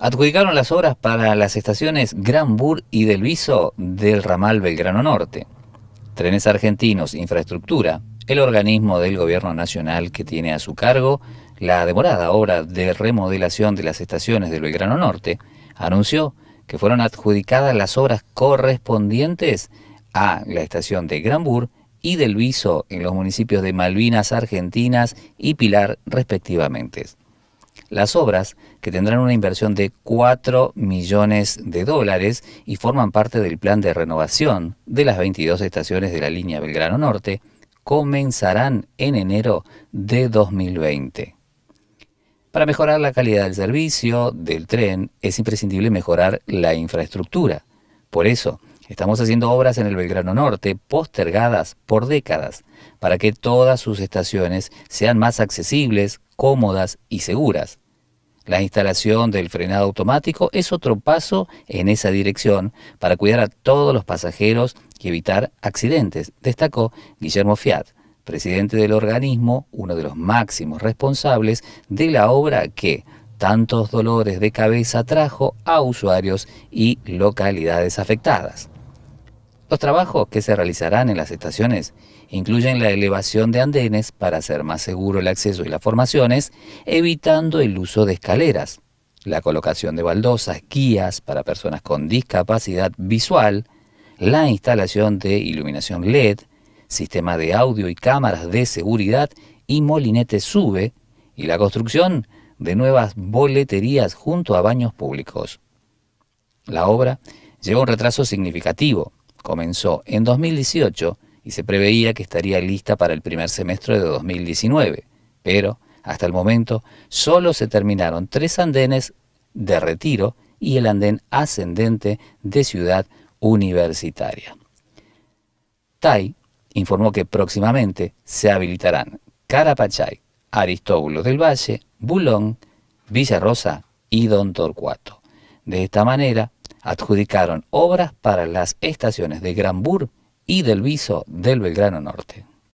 adjudicaron las obras para las estaciones Bur y Delviso del ramal Belgrano Norte. Trenes Argentinos, Infraestructura, el organismo del Gobierno Nacional que tiene a su cargo la demorada obra de remodelación de las estaciones del Belgrano Norte, anunció que fueron adjudicadas las obras correspondientes a la estación de Bur y Delviso en los municipios de Malvinas Argentinas y Pilar respectivamente las obras, que tendrán una inversión de 4 millones de dólares y forman parte del plan de renovación de las 22 estaciones de la línea Belgrano Norte, comenzarán en enero de 2020. Para mejorar la calidad del servicio del tren es imprescindible mejorar la infraestructura. Por eso, Estamos haciendo obras en el Belgrano Norte postergadas por décadas para que todas sus estaciones sean más accesibles, cómodas y seguras. La instalación del frenado automático es otro paso en esa dirección para cuidar a todos los pasajeros y evitar accidentes, destacó Guillermo Fiat, presidente del organismo, uno de los máximos responsables de la obra que tantos dolores de cabeza trajo a usuarios y localidades afectadas. Los trabajos que se realizarán en las estaciones incluyen la elevación de andenes para hacer más seguro el acceso y las formaciones, evitando el uso de escaleras, la colocación de baldosas, guías para personas con discapacidad visual, la instalación de iluminación LED, sistema de audio y cámaras de seguridad y molinete sube, y la construcción de nuevas boleterías junto a baños públicos. La obra lleva un retraso significativo, Comenzó en 2018 y se preveía que estaría lista para el primer semestre de 2019, pero hasta el momento solo se terminaron tres andenes de retiro y el andén ascendente de Ciudad Universitaria. TAI informó que próximamente se habilitarán Carapachay, Aristóbulo del Valle, Bulón, Villa Rosa y Don Torcuato. De esta manera adjudicaron obras para las estaciones de Granbur y del Viso del Belgrano Norte.